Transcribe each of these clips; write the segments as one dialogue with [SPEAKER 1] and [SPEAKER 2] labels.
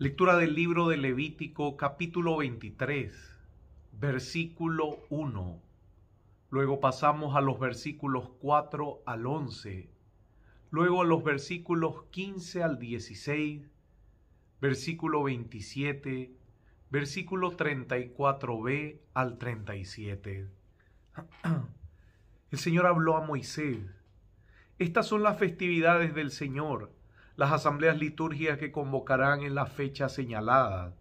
[SPEAKER 1] Lectura del libro de Levítico capítulo 23, versículo 1. Luego pasamos a los versículos 4 al 11. Luego a los versículos 15 al 16, versículo 27, versículo 34b al 37. El Señor habló a Moisés. Estas son las festividades del Señor las asambleas litúrgicas que convocarán en la fecha señalada.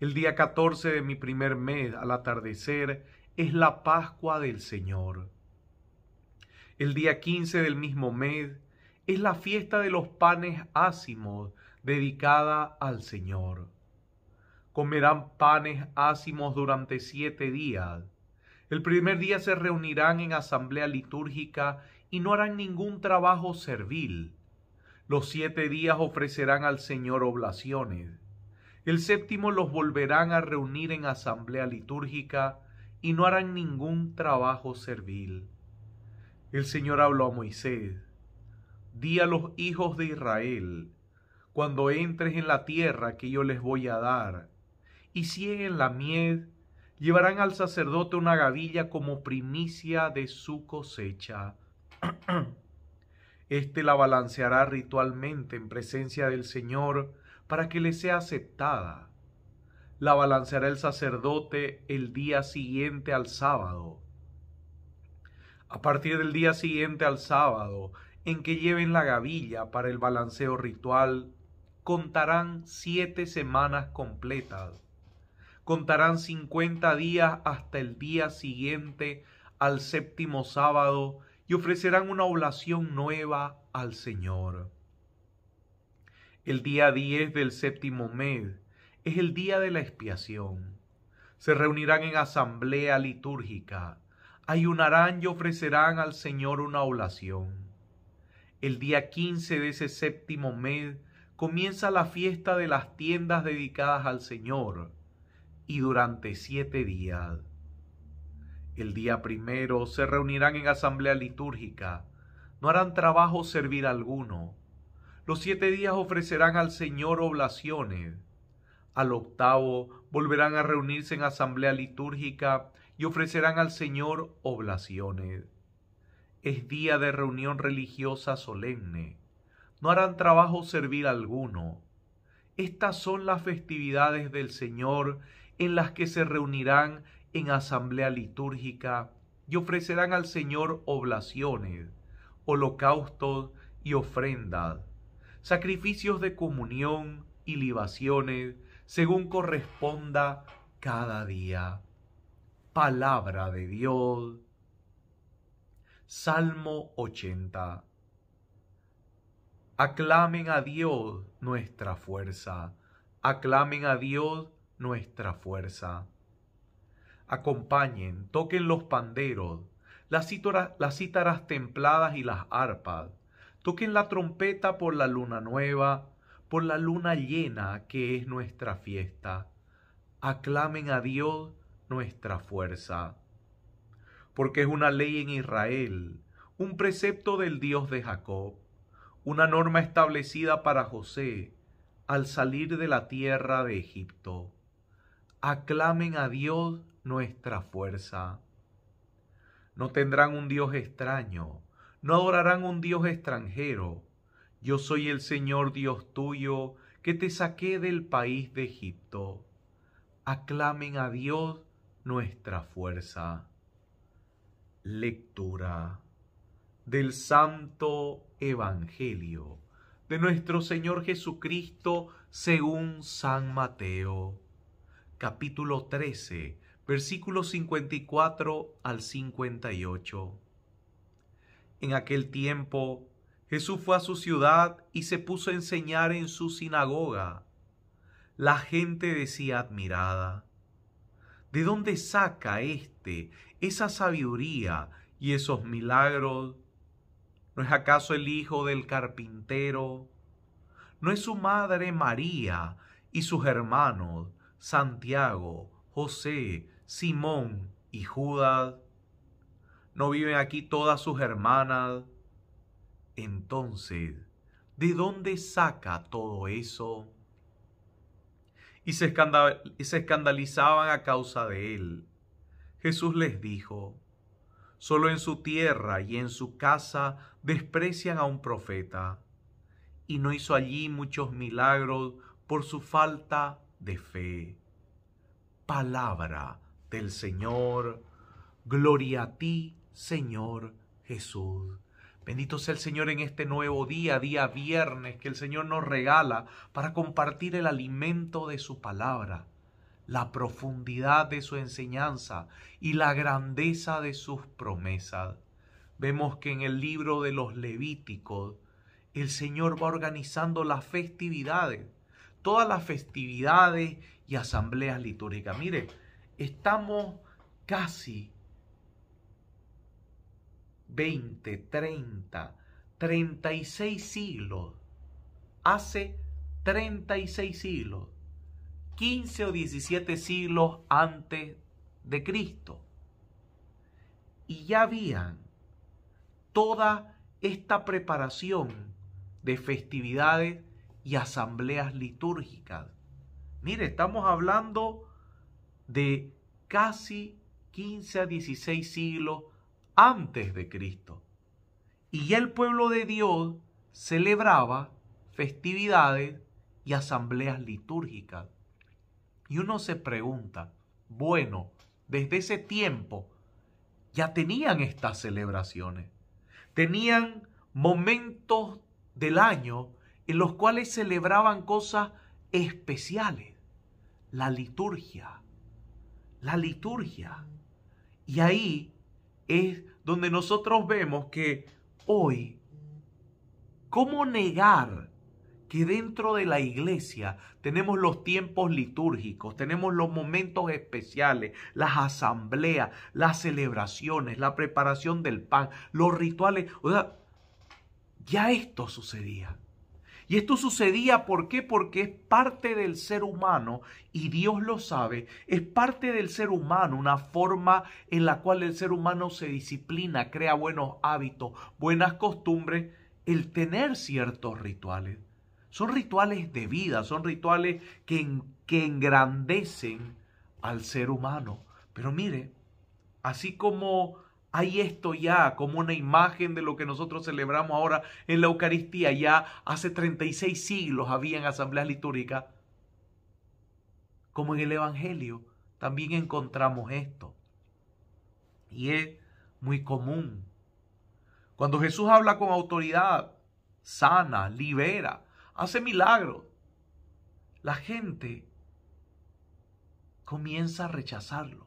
[SPEAKER 1] El día 14 de mi primer mes, al atardecer, es la Pascua del Señor. El día 15 del mismo mes es la fiesta de los panes ácimos dedicada al Señor. Comerán panes ácimos durante siete días. El primer día se reunirán en asamblea litúrgica y no harán ningún trabajo servil los siete días ofrecerán al Señor oblaciones. El séptimo los volverán a reunir en asamblea litúrgica y no harán ningún trabajo servil. El Señor habló a Moisés, di a los hijos de Israel, cuando entres en la tierra que yo les voy a dar, y en la mied, llevarán al sacerdote una gavilla como primicia de su cosecha. Este la balanceará ritualmente en presencia del Señor para que le sea aceptada. La balanceará el sacerdote el día siguiente al sábado. A partir del día siguiente al sábado, en que lleven la gavilla para el balanceo ritual, contarán siete semanas completas. Contarán cincuenta días hasta el día siguiente al séptimo sábado y ofrecerán una oración nueva al Señor. El día 10 del séptimo mes es el día de la expiación. Se reunirán en asamblea litúrgica, ayunarán y ofrecerán al Señor una oración. El día 15 de ese séptimo mes comienza la fiesta de las tiendas dedicadas al Señor, y durante siete días el día primero se reunirán en asamblea litúrgica, no harán trabajo servir alguno. Los siete días ofrecerán al Señor oblaciones. Al octavo volverán a reunirse en asamblea litúrgica y ofrecerán al Señor oblaciones. Es día de reunión religiosa solemne. No harán trabajo servir alguno. Estas son las festividades del Señor en las que se reunirán en asamblea litúrgica y ofrecerán al Señor oblaciones, holocaustos y ofrendas, sacrificios de comunión y libaciones, según corresponda cada día. Palabra de Dios. Salmo 80. Aclamen a Dios nuestra fuerza, aclamen a Dios nuestra fuerza acompañen, toquen los panderos, las cítaras, templadas y las arpas, toquen la trompeta por la luna nueva, por la luna llena que es nuestra fiesta. Aclamen a Dios nuestra fuerza. Porque es una ley en Israel, un precepto del Dios de Jacob, una norma establecida para José al salir de la tierra de Egipto. Aclamen a Dios nuestra fuerza. No tendrán un Dios extraño, no adorarán un Dios extranjero. Yo soy el Señor Dios tuyo, que te saqué del país de Egipto. Aclamen a Dios nuestra fuerza. Lectura del Santo Evangelio de nuestro Señor Jesucristo según San Mateo, capítulo 13, versículos 54 al 58. En aquel tiempo Jesús fue a su ciudad y se puso a enseñar en su sinagoga. La gente decía admirada, ¿de dónde saca éste esa sabiduría y esos milagros? ¿No es acaso el hijo del carpintero? ¿No es su madre María y sus hermanos Santiago, José, Simón y Judas? ¿No viven aquí todas sus hermanas? Entonces, ¿de dónde saca todo eso? Y se, escandalizaban a causa de él. Jesús les dijo, solo en su tierra y en su casa desprecian a un profeta. Y no hizo allí muchos milagros por su falta de fe. Palabra del Señor. Gloria a ti, Señor Jesús. Bendito sea el Señor en este nuevo día, día viernes, que el Señor nos regala para compartir el alimento de su palabra, la profundidad de su enseñanza y la grandeza de sus promesas. Vemos que en el libro de los Levíticos, el Señor va organizando las festividades, todas las festividades y asambleas litúrgicas. Mire, estamos casi 20, 30, 36 siglos, hace 36 siglos, 15 o 17 siglos antes de Cristo. Y ya habían toda esta preparación de festividades y asambleas litúrgicas. Mire, estamos hablando de casi 15 a 16 siglos antes de Cristo. Y el pueblo de Dios celebraba festividades y asambleas litúrgicas. Y uno se pregunta, bueno, desde ese tiempo ya tenían estas celebraciones, tenían momentos del año en los cuales celebraban cosas especiales, la liturgia, la liturgia. Y ahí es donde nosotros vemos que hoy, ¿cómo negar que dentro de la iglesia tenemos los tiempos litúrgicos, tenemos los momentos especiales, las asambleas, las celebraciones, la preparación del pan, los rituales? O sea, ya esto sucedía. Y esto sucedía, ¿por qué? Porque es parte del ser humano, y Dios lo sabe, es parte del ser humano, una forma en la cual el ser humano se disciplina, crea buenos hábitos, buenas costumbres, el tener ciertos rituales. Son rituales de vida, son rituales que, que engrandecen al ser humano. Pero mire, así como hay esto ya como una imagen de lo que nosotros celebramos ahora en la Eucaristía. Ya hace 36 siglos había en asambleas litúrgicas. Como en el Evangelio también encontramos esto. Y es muy común. Cuando Jesús habla con autoridad, sana, libera, hace milagros, la gente comienza a rechazarlo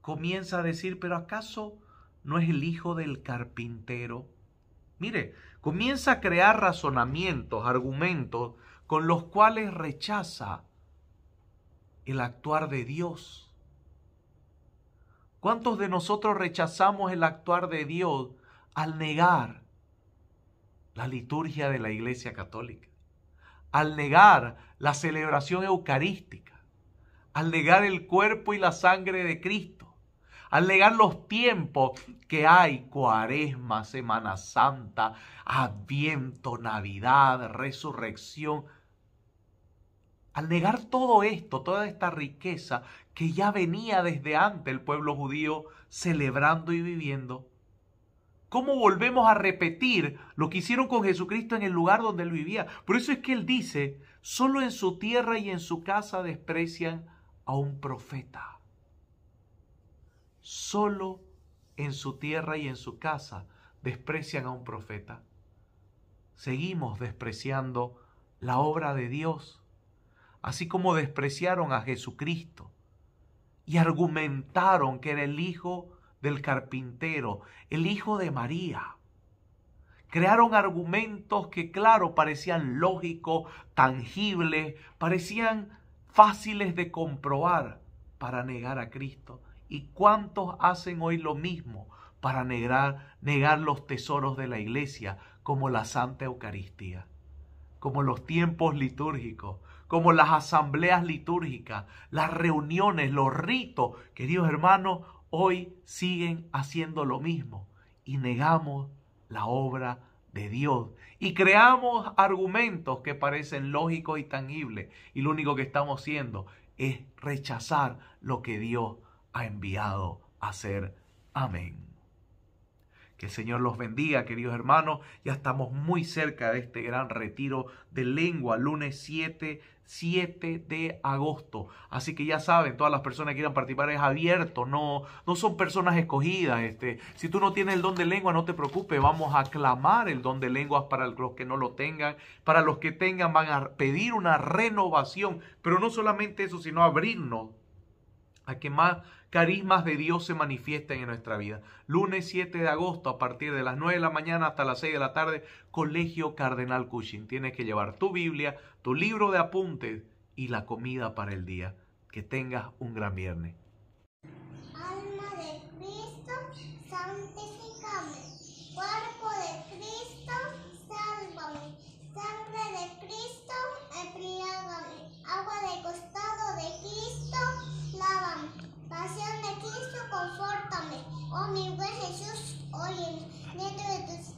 [SPEAKER 1] comienza a decir, pero ¿acaso no es el hijo del carpintero? Mire, comienza a crear razonamientos, argumentos, con los cuales rechaza el actuar de Dios. ¿Cuántos de nosotros rechazamos el actuar de Dios al negar la liturgia de la Iglesia Católica? Al negar la celebración eucarística, al negar el cuerpo y la sangre de Cristo al negar los tiempos que hay, cuaresma, Semana Santa, Adviento, Navidad, Resurrección. Al negar todo esto, toda esta riqueza que ya venía desde antes el pueblo judío celebrando y viviendo, ¿Cómo volvemos a repetir lo que hicieron con Jesucristo en el lugar donde él vivía? Por eso es que él dice, solo en su tierra y en su casa desprecian a un profeta. Solo en su tierra y en su casa desprecian a un profeta. Seguimos despreciando la obra de Dios, así como despreciaron a Jesucristo y argumentaron que era el hijo del carpintero, el hijo de María. Crearon argumentos que, claro, parecían lógicos, tangibles, parecían fáciles de comprobar para negar a Cristo. ¿Y cuántos hacen hoy lo mismo para negar, negar los tesoros de la iglesia como la Santa Eucaristía, como los tiempos litúrgicos, como las asambleas litúrgicas, las reuniones, los ritos? Queridos hermanos, hoy siguen haciendo lo mismo y negamos la obra de Dios y creamos argumentos que parecen lógicos y tangibles y lo único que estamos haciendo es rechazar lo que Dios ha enviado a ser. Amén. Que el Señor los bendiga, queridos hermanos. Ya estamos muy cerca de este gran retiro de lengua, lunes 7, 7 de agosto. Así que ya saben, todas las personas que quieran participar es abierto, no, no son personas escogidas. Este. Si tú no tienes el don de lengua, no te preocupes, vamos a clamar el don de lenguas para los que no lo tengan. Para los que tengan, van a pedir una renovación. Pero no solamente eso, sino abrirnos a que más carismas de Dios se manifiestan en nuestra vida. Lunes 7 de agosto a partir de las 9 de la mañana hasta las 6 de la tarde, Colegio Cardenal Cushing. Tienes que llevar tu Biblia, tu libro de apuntes y la comida para el día. Que tengas un gran viernes. Alma de Cristo, santificame. Cuerpo de Cristo, sálvame. pasión de Cristo, confórtame. Oh mi buen Jesús, oye, dentro de tus